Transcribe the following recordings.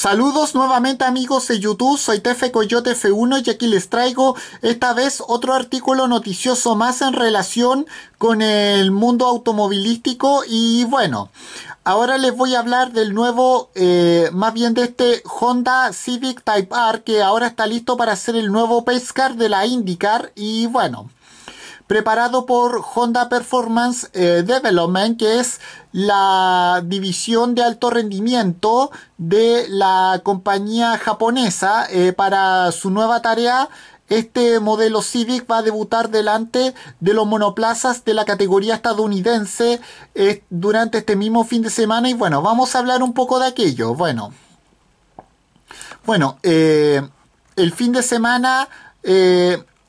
Saludos nuevamente amigos de YouTube, soy Tefe Coyote F1 y aquí les traigo esta vez otro artículo noticioso más en relación con el mundo automovilístico y bueno, ahora les voy a hablar del nuevo, eh, más bien de este Honda Civic Type R que ahora está listo para ser el nuevo Pescar de la IndyCar y bueno preparado por Honda Performance eh, Development, que es la división de alto rendimiento de la compañía japonesa eh, para su nueva tarea. Este modelo Civic va a debutar delante de los monoplazas de la categoría estadounidense eh, durante este mismo fin de semana. Y bueno, vamos a hablar un poco de aquello. Bueno, bueno el fin de semana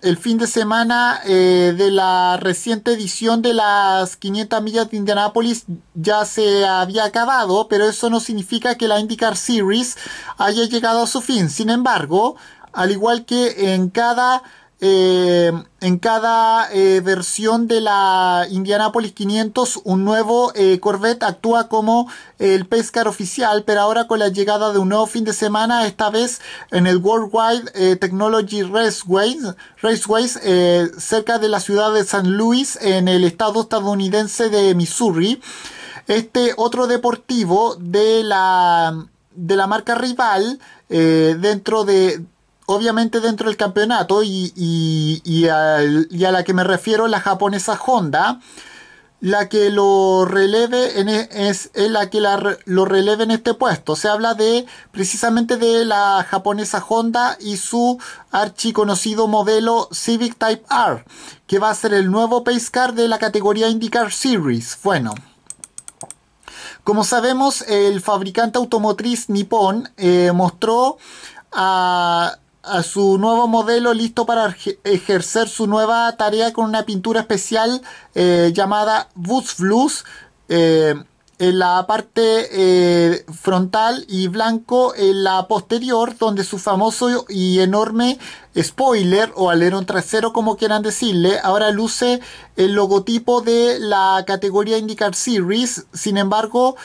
el fin de semana eh, de la reciente edición de las 500 millas de Indianápolis ya se había acabado, pero eso no significa que la IndyCar Series haya llegado a su fin. Sin embargo, al igual que en cada eh, en cada eh, versión de la Indianapolis 500 un nuevo eh, Corvette actúa como el pescar oficial, pero ahora con la llegada de un nuevo fin de semana, esta vez en el Worldwide Technology Raceways, Raceways cerca de la ciudad de San Luis en el estado estadounidense de Missouri. Este otro deportivo de la, de la marca rival dentro de obviamente dentro del campeonato y, a la que me refiero, la japonesa Honda, la que lo releve en, e, es, la que lo releve en este puesto. Se habla de precisamente de la japonesa Honda y su archiconocido modelo Civic Type R, que va a ser el nuevo pace car de la categoría IndyCar Series. Bueno. Como sabemos, el fabricante automotriz Nippon eh, mostró a a su nuevo modelo listo para ejercer su nueva tarea con una pintura especial eh, llamada Buzz Blues eh, en la parte eh, frontal y blanco en la posterior, donde su famoso y enorme spoiler o alerón trasero, como quieran decirle, ahora luce el logotipo de la categoría IndyCar Series. Sin embargo,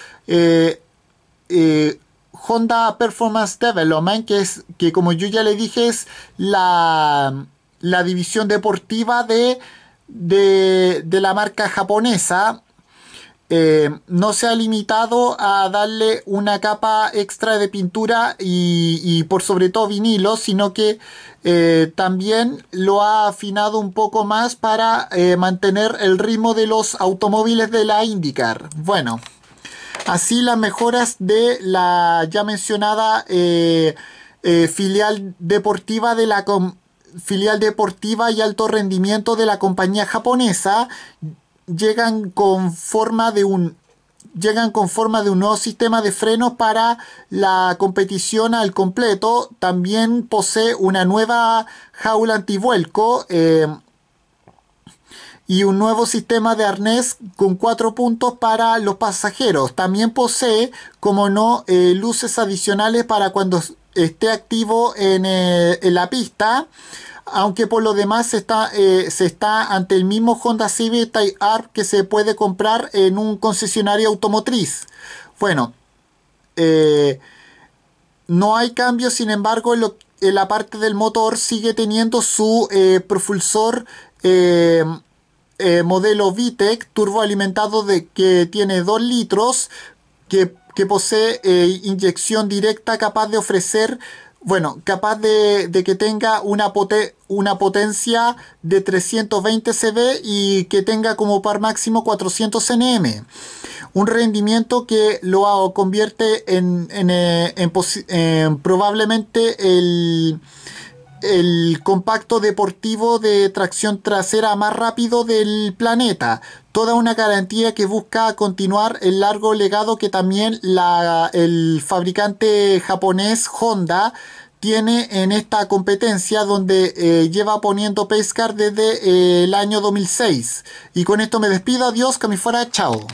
Honda Performance Development, que es que como yo ya le dije es la, división deportiva de, de, la marca japonesa. Eh, no se ha limitado a darle una capa extra de pintura y, por sobre todo vinilo, sino que eh, también lo ha afinado un poco más para eh, mantener el ritmo de los automóviles de la IndyCar. Bueno así las mejoras de la ya mencionada eh, eh, filial deportiva de la filial deportiva y alto rendimiento de la compañía japonesa llegan con forma de un llegan con forma de un nuevo sistema de frenos para la competición al completo. También posee una nueva jaula antivuelco. Eh, y un nuevo sistema de arnés con cuatro puntos para los pasajeros. También posee, como no, eh, luces adicionales para cuando esté activo eh, en, la pista. Aunque por lo demás se está, eh, se está ante el mismo Honda Civic Type R que se puede comprar en un concesionario automotriz. Bueno, no hay cambios, sin embargo, en, la parte del motor sigue teniendo su propulsor eh, modelo VTEC turboalimentado de, que tiene 2 litros, que, posee eh, inyección directa capaz de ofrecer, bueno, capaz de, que tenga una, una potencia de 320 CV y que tenga como par máximo 400 NM. Un rendimiento que lo convierte en, en eh, probablemente el el compacto deportivo de tracción trasera más rápido del planeta. Toda una garantía que busca continuar el largo legado que también el fabricante japonés Honda tiene en esta competencia donde eh, lleva poniendo Pescar desde eh, el año 2006. Y con esto me despido, adiós, que me fuera, chao.